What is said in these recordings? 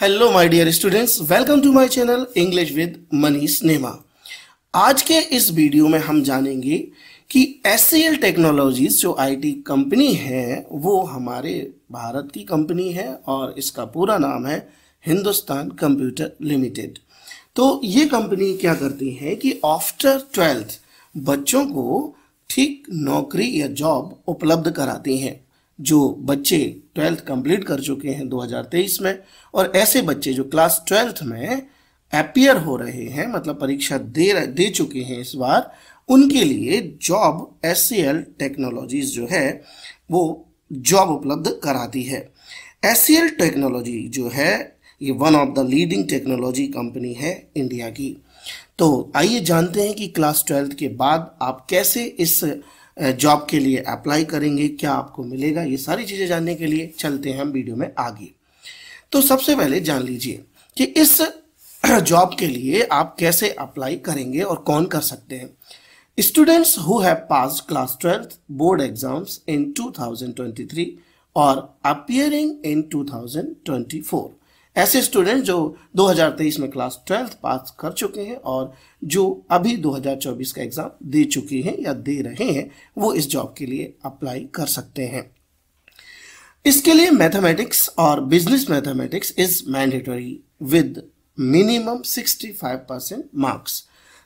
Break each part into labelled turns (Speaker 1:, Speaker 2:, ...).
Speaker 1: Hello my dear students welcome to my channel English with Manish Nema आज के इस video में हम जानेंगे कि एस टेक्नोलॉजीज जो आईटी कंपनी है वो हमारे भारत की कंपनी है और इसका पूरा नाम है हिंदुस्तान कंप्यूटर लिमिटेड तो ये कंपनी क्या करती है कि आफ्टर ट्वेल्थ बच्चों को ठीक नौकरी या जॉब उपलब्ध कराती हैं जो बच्चे ट्वेल्थ कंप्लीट कर चुके हैं 2023 में और ऐसे बच्चे जो क्लास ट्वेल्थ में अपियर हो रहे हैं मतलब परीक्षा दे दे चुके हैं इस बार उनके लिए जॉब एस टेक्नोलॉजीज जो है वो जॉब उपलब्ध कराती है एस टेक्नोलॉजी जो है ये one of the leading technology company है इंडिया की तो आइए जानते हैं कि क्लास ट्वेल्थ के बाद आप कैसे इस जॉब के लिए अप्लाई करेंगे क्या आपको मिलेगा ये सारी चीज़ें जानने के लिए चलते हैं हम वीडियो में आगे तो सबसे पहले जान लीजिए कि इस जॉब के लिए आप कैसे अप्लाई करेंगे और कौन कर सकते हैं students who have pass class twelfth board exams in 2023 और अपियरिंग इन 2024 ऐसे स्टूडेंट जो 2023 में क्लास ट्वेल्थ पास कर चुके हैं और जो अभी 2024 का एग्ज़ाम दे चुके हैं या दे रहे हैं वो इस जॉब के लिए अप्लाई कर सकते हैं इसके लिए मैथमेटिक्स और business mathematics is mandatory with minimum 65 percent marks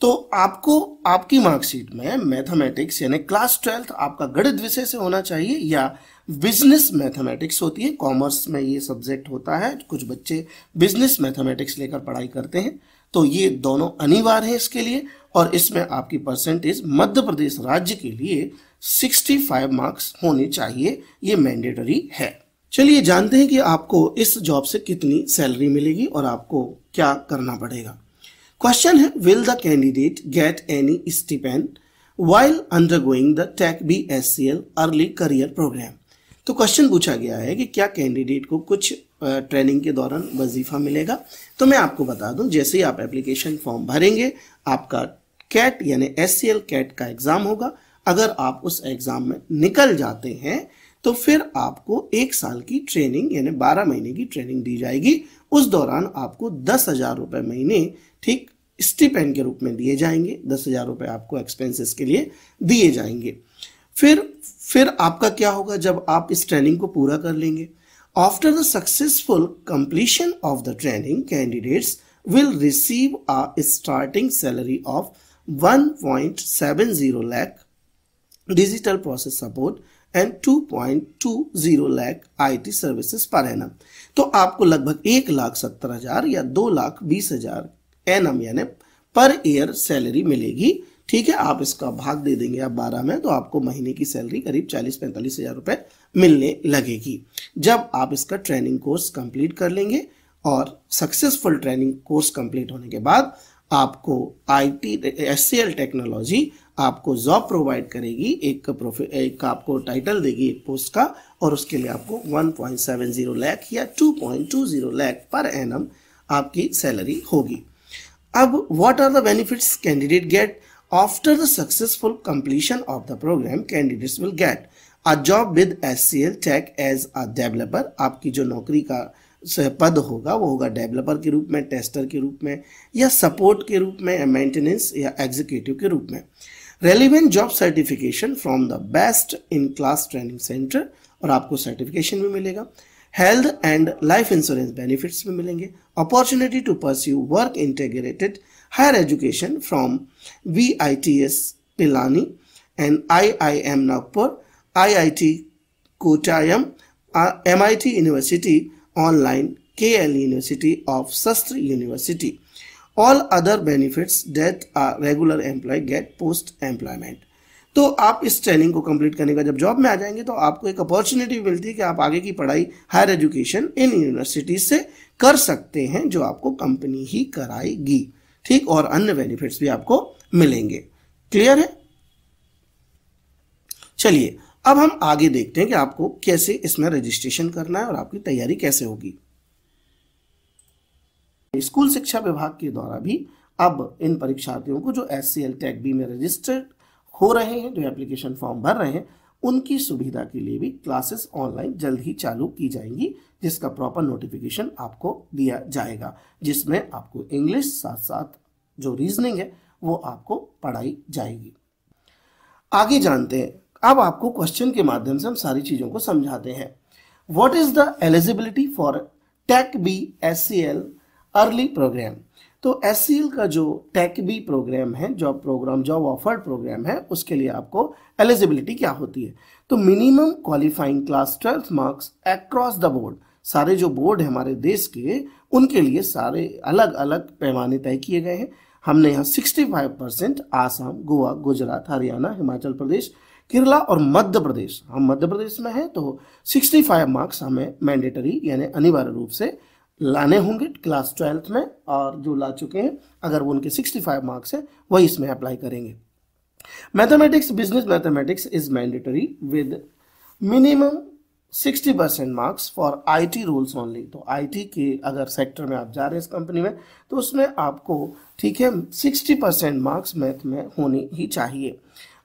Speaker 1: तो आपको आपकी मार्कशीट में मैथमेटिक्स यानी क्लास ट्वेल्थ आपका गणित विषय से होना चाहिए या बिजनेस मैथमेटिक्स होती है कॉमर्स में ये सब्जेक्ट होता है कुछ बच्चे बिजनेस मैथमेटिक्स लेकर पढ़ाई करते हैं तो ये दोनों अनिवार्य है इसके लिए और इसमें आपकी परसेंटेज मध्य प्रदेश राज्य के लिए 65 मार्क्स होने चाहिए ये मैंडेटरी है चलिए जानते हैं कि आपको इस जॉब से कितनी सैलरी मिलेगी और आपको क्या करना पड़ेगा क्वेश्चन है विल द तो Question any the while undergoing the tech B S C L early career programme तो क्वेश्चन पूछा गया है कि क्या कैंडिडेट को कुछ ट्रेनिंग के दौरान वजीफा मिलेगा तो मैं आपको बता दूं जैसे ही आप एप्लीकेशन फॉर्म भरेंगे आपका कैट यानी एस सी एल कैट का एग्ज़ाम होगा अगर आप उस एग्ज़ाम में निकल जाते हैं तो फिर आपको एक साल की ट्रेनिंग यानी बारह महीने की ट्रेनिंग दी जाएगी उस दौरान आपको दस हजार रुपये महीने ठीक स्टीपेंड के रूप में दिए जाएंगे दस हजार रुपये आपको एक्सपेंसेस के लिए दिए जाएंगे फिर फिर आपका क्या होगा जब आप इस ट्रेनिंग को पूरा कर लेंगे after the successful completion of the training candidates will receive a starting salary of 1.70 lakh digital process support and 2.20 lakh IT services per annum तो आपको लगभग एक लाख सत्तर हजार या दो लाख बीस हजार एनम यानी पर ईयर सैलरी मिलेगी ठीक है आप इसका भाग दे देंगे आप बारह में तो आपको महीने की सैलरी करीब चालीस पैंतालीस हजार रुपए मिलने लगेगी जब आप इसका ट्रेनिंग कोर्स कंप्लीट कर लेंगे और सक्सेसफुल ट्रेनिंग कोर्स कंप्लीट होने के बाद आपको आईटी एससीएल टेक्नोलॉजी आपको जॉब प्रोवाइड करेगी एक एक आपको टाइटल देगी एक पोस्ट का और उसके लिए आपको 1.70 लैख या 2.20 लैख पर एनम आपकी सैलरी होगी अब what are the benefits candidate get after the successful completion of the programme candidates will get a job with S C L tech as a developer आपकी जो नौकरी का पद होगा वो होगा डेवलपर के रूप में टेस्टर के रूप में या सपोर्ट के रूप में मेंटेनेंस या एग्जीक्यूटिव के रूप में relevant job certification from the best in class training centre और आपको सर्टिफिकेशन भी मिलेगा health and life insurance benefits भी मिलेंगे opportunity to pursue work integrated higher education from V I T S Pilani and I I M Nagpur I I T Kottayam M I T university online K L university of Sastra university all other benefits that are regular employ get post employment तो आप इस training को complete करने का जब job में आ जाएंगे तो आपको एक अपॉर्चुनिटी मिलती है कि आप आगे की पढ़ाई हायर एजुकेशन इन यूनिवर्सिटीज से कर सकते हैं जो आपको कंपनी ही कराएगी ठीक और अन्य बेनिफिट्स भी आपको मिलेंगे क्लियर है चलिए अब हम आगे देखते हैं कि आपको कैसे इसमें रजिस्ट्रेशन करना है और आपकी तैयारी कैसे होगी स्कूल शिक्षा विभाग के द्वारा भी अब इन परीक्षार्थियों को जो S C L tech B में रजिस्टर्ड हो रहे हैं जो एप्लीकेशन फॉर्म भर रहे हैं उनकी सुविधा के लिए भी क्लासेस ऑनलाइन जल्द ही चालू की जाएंगी जिसका प्रॉपर नोटिफिकेशन आपको दिया जाएगा जिसमें आपको इंग्लिश साथ साथ जो रीजनिंग है वो आपको पढ़ाई जाएगी आगे जानते हैं अब आपको क्वेश्चन के माध्यम से हम सारी चीज़ों को समझाते हैं what is the eligibility for tech B S C L early programme तो एस e का जो टेक बी प्रोग्राम है job programme job offered programme है उसके लिए आपको एलिजिबिलिटी क्या होती है तो minimum qualifying class twelfth marks across the board सारे जो बोर्ड है हमारे देश के उनके लिए सारे अलग अलग पैमाने तय किए गए हैं हमने यहाँ 65 परसेंट आसाम गोवा गुजरात हरियाणा हिमाचल प्रदेश केरला और मध्य प्रदेश हम मध्य प्रदेश में हैं तो 65 मार्क्स हमें मैंडेटरी यानी अनिवार्य रूप से लाने होंगे क्लास ट्वेल्थ में और जो ला चुके हैं अगर वो उनके 65 मार्क्स है वही इसमें अप्लाई करेंगे mathematics business mathematics is mandatory with minimum 60 percent marks for IT roles only तो आईटी के अगर सेक्टर में आप जा रहे हैं इस कंपनी में तो उसमें आपको ठीक है 60 परसेंट मार्क्स मैथ में होने ही चाहिए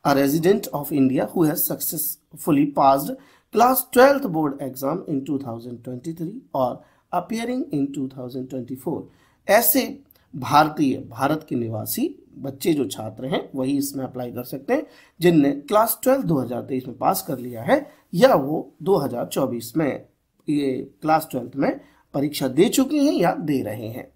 Speaker 1: a resident of India who has successfully passed class twelfth board exam in 2023 और अपियरिंग इन 2024 ऐसे भारतीय भारत के निवासी बच्चे जो छात्र हैं वही इसमें अप्लाई कर सकते हैं जिनने क्लास ट्वेल्व 2023 में पास कर लिया है या वो 2024 में ये क्लास ट्वेल्थ में परीक्षा दे चुके हैं या दे रहे हैं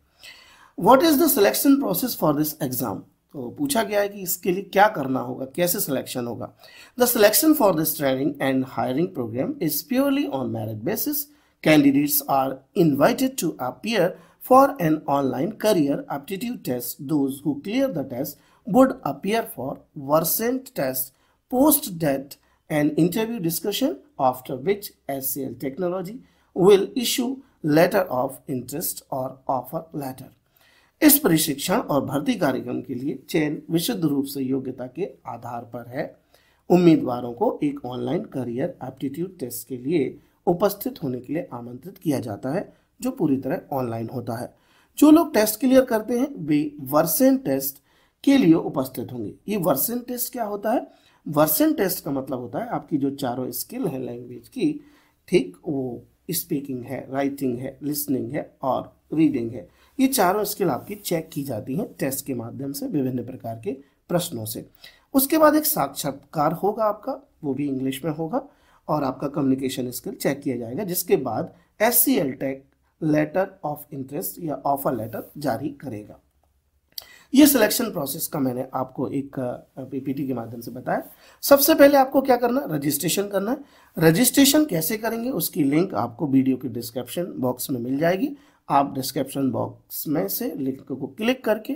Speaker 1: what is the selection process for this exam तो पूछा गया है कि इसके लिए क्या करना होगा कैसे सिलेक्शन होगा the selection for this training and hiring programme is purely on merit basis Candidates are invited to appear for an online career aptitude test. Those who clear the test would appear for Versant test post that an interview discussion after which SCL Technology will issue letter of interest or offer letter. इस प्रशिक्षण और भर्ती कार्यक्रम के लिए चयन विशुद्ध रूप से योग्यता के आधार पर है उम्मीदवारों को एक ऑनलाइन करियर एप्टीट्यूड टेस्ट के लिए उपस्थित होने के लिए आमंत्रित किया जाता है जो पूरी तरह ऑनलाइन होता है जो लोग टेस्ट क्लियर करते हैं वे वर्सेन टेस्ट के लिए उपस्थित होंगे ये वर्सेन टेस्ट क्या होता है वर्सेन टेस्ट का मतलब होता है आपकी जो चारों स्किल है लैंग्वेज की ठीक वो स्पीकिंग है राइटिंग है लिसनिंग है और रीडिंग है ये चारों स्किल आपकी चेक की जाती हैं टेस्ट के माध्यम से विभिन्न प्रकार के प्रश्नों से उसके बाद एक साक्षात्कार होगा आपका वो भी इंग्लिश में होगा और आपका कम्युनिकेशन स्किल चेक किया जाएगा जिसके बाद S C L tech letter of interest या ऑफर लेटर जारी करेगा ये सिलेक्शन प्रोसेस का मैंने आपको एक पीपीटी के माध्यम से बताया सबसे पहले आपको क्या करना है रजिस्ट्रेशन करना है रजिस्ट्रेशन कैसे करेंगे उसकी लिंक आपको वीडियो के डिस्क्रिप्शन बॉक्स में मिल जाएगी आप डिस्क्रिप्शन बॉक्स में से लिंक को क्लिक करके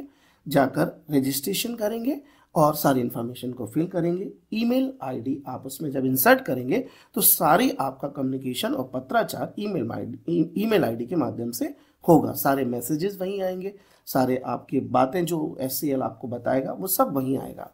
Speaker 1: जाकर रजिस्ट्रेशन करेंगे और सारी इन्फॉर्मेशन को फिल करेंगे ईमेल आईडी आप उसमें जब इंसर्ट करेंगे तो सारी आपका कम्युनिकेशन और पत्राचार ईमेल ईमेल आईडी के माध्यम से होगा सारे मैसेजेस वहीं आएंगे सारे आपके बातें जो एस आपको बताएगा वो सब वहीं आएगा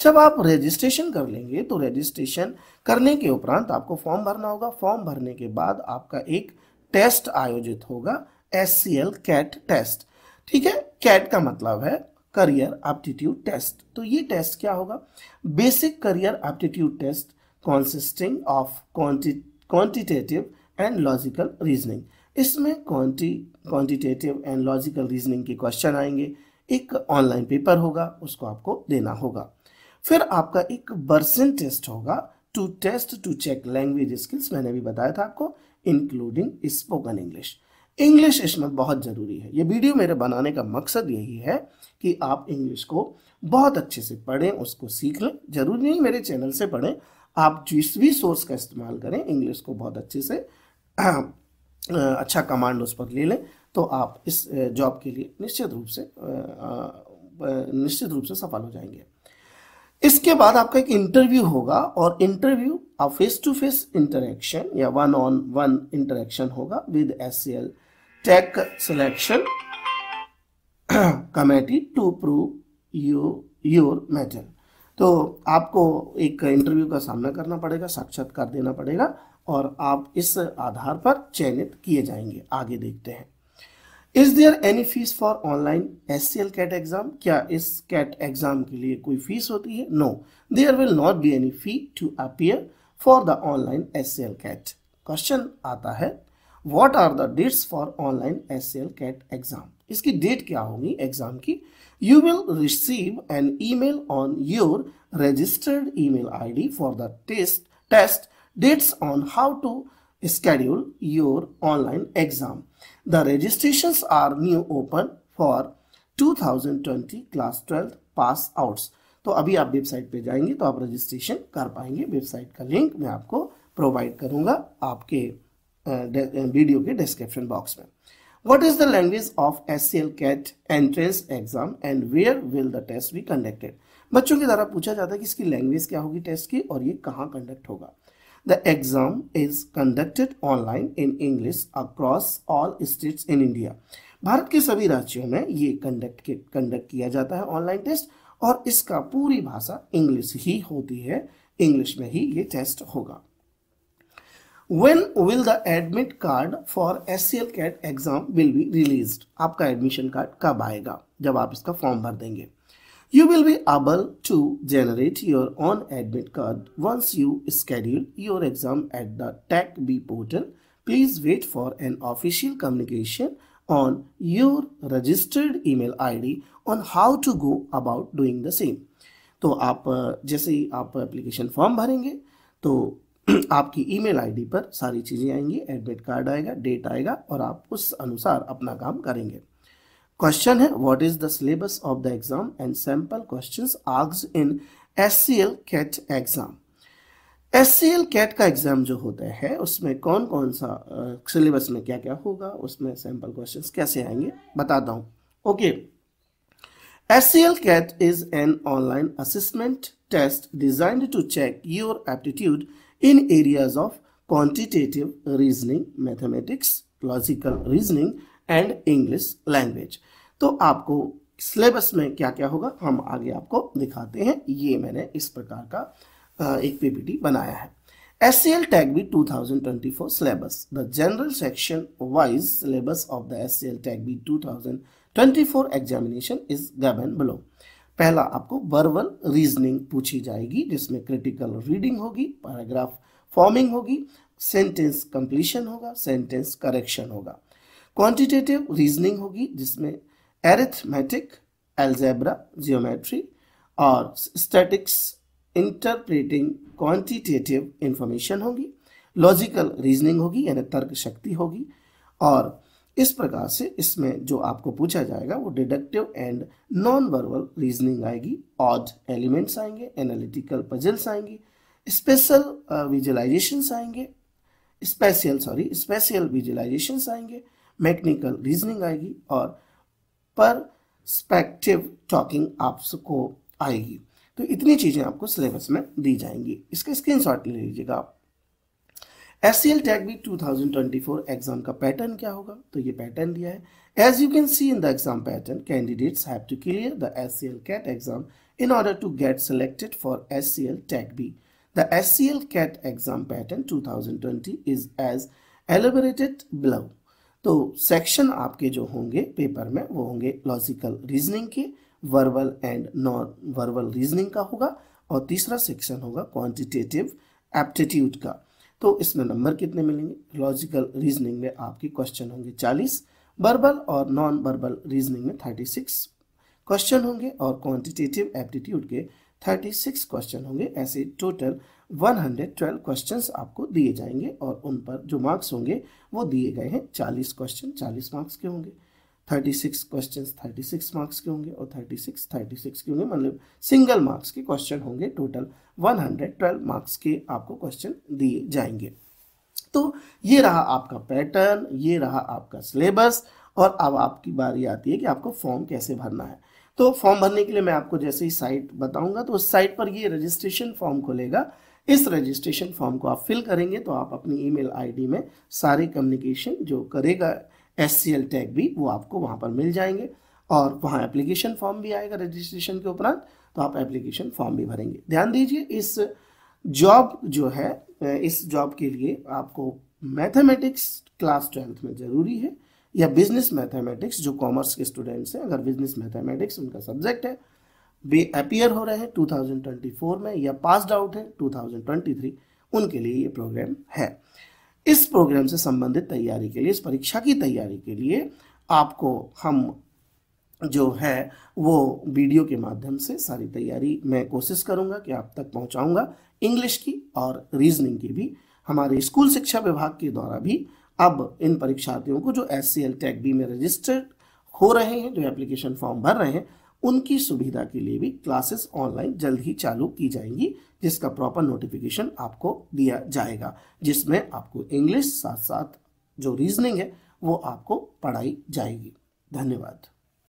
Speaker 1: जब आप रजिस्ट्रेशन कर लेंगे तो रजिस्ट्रेशन करने के उपरांत आपको फॉर्म भरना होगा फॉर्म भरने के बाद आपका एक टेस्ट आयोजित होगा एस कैट टेस्ट ठीक है कैट का मतलब है करियर एप्टीट्यूड टेस्ट तो ये टेस्ट क्या होगा basic career aptitude test consisting of quantitative and logical reasoning इसमें क्वांटी क्वान्टिटेटिव एंड लॉजिकल रीजनिंग के क्वेश्चन आएंगे एक ऑनलाइन पेपर होगा उसको आपको देना होगा फिर आपका एक बर्सन टेस्ट होगा to test to check language skills मैंने भी बताया था आपको इंक्लूडिंग स्पोकन इंग्लिश इंग्लिश इसमें बहुत ज़रूरी है ये वीडियो मेरे बनाने का मकसद यही है कि आप इंग्लिश को बहुत अच्छे से पढ़ें उसको सीख लें जरूरी नहीं मेरे चैनल से पढ़ें आप जिस भी सोर्स का इस्तेमाल करें इंग्लिश को बहुत अच्छे से अच्छा कमांड उस पर ले लें तो आप इस जॉब के लिए निश्चित रूप से निश्चित रूप से सफल हो जाएंगे इसके बाद आपका एक इंटरव्यू होगा और interview face to face interaction या वन ऑन वन इंटरेक्शन होगा with S C L tech selection committee to prove you your metal तो आपको एक इंटरव्यू का सामना करना पड़ेगा साक्षात्कार देना पड़ेगा और आप इस आधार पर चयनित किए जाएंगे आगे देखते हैं is there any fees for online S C L CAT exam क्या इस कैट एग्जाम के लिए कोई फीस होती है no there will not be any fee to appear for the online S C L CAT question आता है what are the dates for online S C L CAT exam इसकी date क्या होगी एग्जाम की you will receive an email on your registered email ID for the test test dates on how to schedule your online exam. The registrations are new open for 2020 class twelfth pass outs तो अभी आप website पे जाएंगे तो आप registration कर पाएंगे website का लिंक मैं आपको प्रोवाइड करूंगा आपके वीडियो uh, uh, के डिस्क्रिप्शन बॉक्स में what is the language of S C L CAT entrance exam and where will the test be conducted बच्चों के द्वारा पूछा जाता है कि इसकी लैंग्वेज क्या होगी टेस्ट की और ये कहाँ कंडक्ट होगा the exam is conducted online in English across all states in India Bharat के सभी राज्यों में ये कंडक्ट कंडक्ट किया जाता है ऑनलाइन टेस्ट और इसका पूरी भाषा इंग्लिश ही होती है इंग्लिश में ही ये टेस्ट होगा when will the admit card for SCL CAT exam will be released? आपका admission card कब आएगा जब आप इसका form भर देंगे You will be able to generate your own admit card once you schedule your exam at the B portal. Please wait for an official communication on your registered email ID on how to go about doing the same. तो आप जैसे ही आप application form भरेंगे तो आपकी email ID पर सारी चीज़ें आएंगी एडमिट कार्ड आएगा डेट आएगा और आप उस अनुसार अपना काम करेंगे क्वेश्चन है what is the syllabus of the exam and sample question आग्स in S C L CAT exam S C L CAT का एग्ज़ाम जो होता है उसमें कौन कौन सा सिलेबस में क्या क्या होगा उसमें सैम्पल क्वेश्चन कैसे आएंगे बताता हूँ okay S C L CAT is an online assessment test designed to check your aptitude in areas of quantitative reasoning, mathematics, logical reasoning and English language तो आपको सिलेबस में क्या क्या होगा हम आगे आपको दिखाते हैं ये मैंने इस प्रकार का एक पीपीटी बनाया है S C L tag B two thousand twenty four syllabus the general section wise syllabus of the S C L tag B two thousand twenty four examination is given below पहला आपको verbal reasoning पूछी जाएगी जिसमें critical reading होगी paragraph forming होगी sentence completion होगा sentence correction होगा quantitative reasoning होगी जिसमें एरिथमेटिक एल्जेब्रा जियोमेट्री और स्टैटिक्स इंटरप्रेटिंग क्वांटिटेटिव इंफॉर्मेशन होगी लॉजिकल रीजनिंग होगी यानी तर्क शक्ति होगी और इस प्रकार से इसमें जो आपको पूछा जाएगा वो deductive and non verbal reasoning आएगी ऑड एलिमेंट्स आएंगे एनालिटिकल पजल्स आएंगी स्पेशल विजुअलाइजेशन uh, आएंगे स्पेशल सॉरी स्पेशल विजुअलाइजेशन आएंगे मैकेनिकल रीजनिंग आएगी और परस्पेक्टिव टॉकिंग आपको आएगी तो इतनी चीज़ें आपको सिलेबस में दी जाएंगी इसका शॉट ले लीजिएगा आप S C L tag B two thousand twenty four exam का पैटर्न क्या होगा तो ये पैटर्न दिया है as you can see in the exam pattern candidates have to clear the S C L CAT exam in order to get selected for S C L tag B the S C L CAT exam pattern two thousand twenty is as elaborated below तो section आपके जो होंगे paper में वो होंगे logical reasoning के verbal and non verbal reasoning का होगा और तीसरा सेक्शन होगा क्वांटिटेटिव एप्टीट्यूड का तो इसमें नंबर कितने मिलेंगे लॉजिकल रीजनिंग में आपके क्वेश्चन होंगे चालीस बर्बल और नॉन बर्बल रीजनिंग में थर्टी सिक्स क्वेश्चन होंगे और क्वांटिटेटिव एप्टीट्यूड के थर्टी सिक्स क्वेश्चन होंगे ऐसे total one hundred twelve question आपको दिए जाएंगे और उन पर जो मार्क्स होंगे वो दिए गए हैं चालीस क्वेश्चन चालीस मार्क्स के होंगे thirty six question thirty six marks के होंगे और थर्टी सिक्स थर्टी सिक्स के होंगे मतलब सिंगल मार्क्स के क्वेश्चन होंगे total one hundred twelve marks के आपको क्वेश्चन दिए जाएंगे तो ये रहा आपका पैटर्न ये रहा आपका सिलेबस और अब आपकी बारी आती है कि आपको फॉर्म कैसे भरना है तो फॉर्म भरने के लिए मैं आपको जैसे ही साइट बताऊंगा तो उस साइट पर ये रजिस्ट्रेशन फॉर्म खोलेगा इस रजिस्ट्रेशन फॉर्म को आप फिल करेंगे तो आप अपनी ईमेल आईडी में सारे कम्युनिकेशन जो करेगा एस सी एल टैग भी वो आपको वहाँ पर मिल जाएंगे और वहाँ एप्लीकेशन फॉर्म भी आएगा रजिस्ट्रेशन के उपरांत तो आप एप्लीकेशन फॉर्म भी भरेंगे ध्यान दीजिए इस जॉब जो है इस जॉब के लिए आपको मैथमेटिक्स क्लास ट्वेल्थ में ज़रूरी है या बिजनेस मैथमेटिक्स जो कॉमर्स के स्टूडेंट्स हैं अगर बिजनेस मैथमेटिक्स उनका सब्जेक्ट है वे अपियर हो रहे हैं 2024 में या पासड आउट है 2023 उनके लिए ये प्रोग्राम है इस प्रोग्राम से संबंधित तैयारी के लिए इस परीक्षा की तैयारी के लिए आपको हम जो है वो वीडियो के माध्यम से सारी तैयारी मैं कोशिश करूंगा कि आप तक पहुंचाऊंगा इंग्लिश की और रीजनिंग की भी हमारे स्कूल शिक्षा विभाग के द्वारा भी अब इन परीक्षार्थियों को जो S C L tag B में रजिस्टर्ड हो रहे हैं जो एप्लीकेशन फॉर्म भर रहे हैं उनकी सुविधा के लिए भी क्लासेस ऑनलाइन जल्द ही चालू की जाएंगी जिसका प्रॉपर नोटिफिकेशन आपको दिया जाएगा जिसमें आपको इंग्लिश साथ साथ जो रीजनिंग है वो आपको पढ़ाई जाएगी धन्यवाद